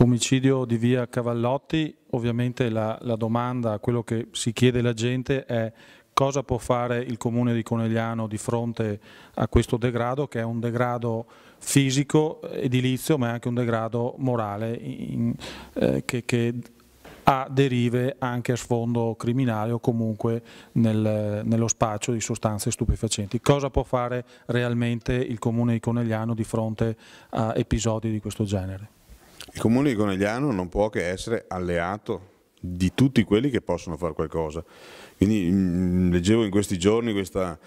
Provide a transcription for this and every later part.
Omicidio di via Cavallotti, ovviamente la, la, domanda, quello che si chiede la gente è cosa può fare il comune di Conegliano di fronte a questo degrado che è un degrado fisico, edilizio ma è anche un degrado morale in, eh, che, che, ha derive anche a sfondo criminale o comunque nel, nello spaccio di sostanze stupefacenti. Cosa può fare realmente il comune di Conegliano di fronte a episodi di questo genere? Il comune di Conegliano non può che essere alleato di tutti quelli che possono fare qualcosa. Quindi mm, leggevo in questi giorni questa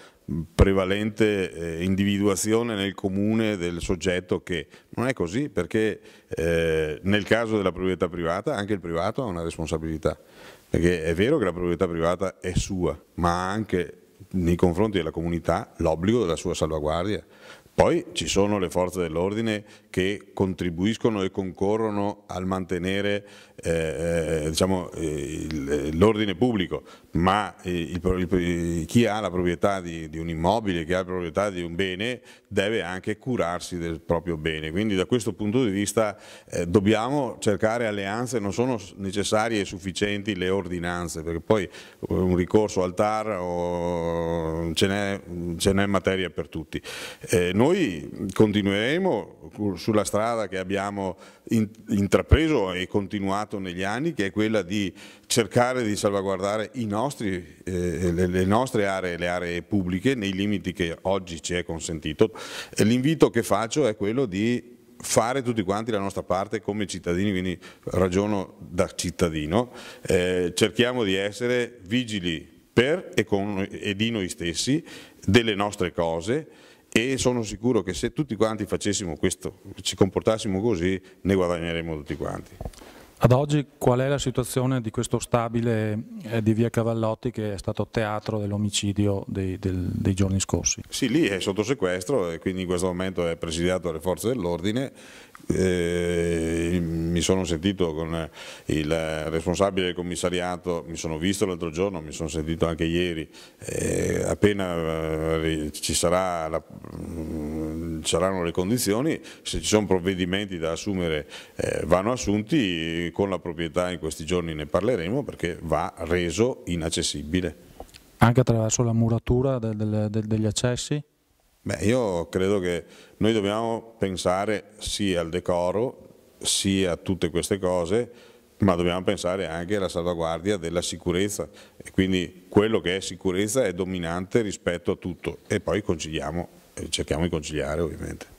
prevalente eh, individuazione nel comune del soggetto che non è così perché eh, nel caso della proprietà privata anche il privato ha una responsabilità perché è vero che la proprietà privata è sua ma ha anche nei confronti della comunità l'obbligo della sua salvaguardia poi ci sono le forze dell'ordine che contribuiscono e concorrono al mantenere eh, eh diciamo, eh, l'ordine pubblico, ma eh, il, il, chi ha la proprietà di, di, un immobile, chi ha la proprietà di un bene, deve anche curarsi del proprio bene. Quindi da questo punto di vista eh, dobbiamo cercare alleanze, non sono necessarie e sufficienti le ordinanze, perché poi un ricorso al TAR o ce n'è materia per tutti noi continueremo sulla strada che abbiamo intrapreso e continuato negli anni, che è quella di cercare di salvaguardare nostri, eh, le nostre aree, le aree pubbliche, nei limiti che oggi ci è consentito. L'invito che faccio è quello di fare tutti quanti la nostra parte come cittadini, quindi ragiono da cittadino, eh, cerchiamo di essere vigili per e, con, e di noi stessi, delle nostre cose, e sono sicuro che se tutti quanti facessimo questo, ci comportassimo così, ne guadagneremmo tutti quanti. Ad oggi qual è la situazione di questo stabile eh, di via Cavallotti che è stato teatro dell'omicidio dei, del, dei, giorni scorsi? Sì, lì è sotto sequestro e quindi in questo momento è presidiato dalle forze dell'ordine. Eh, mi sono sentito con il responsabile del commissariato, mi sono visto l'altro giorno, mi sono sentito anche ieri. Eh, appena eh, ci sarà la, ci saranno le condizioni, se ci sono provvedimenti da assumere eh, vanno assunti, con la proprietà in questi giorni ne parleremo perché va reso inaccessibile. Anche attraverso la muratura del, del, del, degli accessi? Beh, io credo che noi dobbiamo pensare sia al decoro, sia a tutte queste cose, ma dobbiamo pensare anche alla salvaguardia della sicurezza e quindi quello che è sicurezza è dominante rispetto a tutto e poi conciliamo cerchiamo di conciliare ovviamente.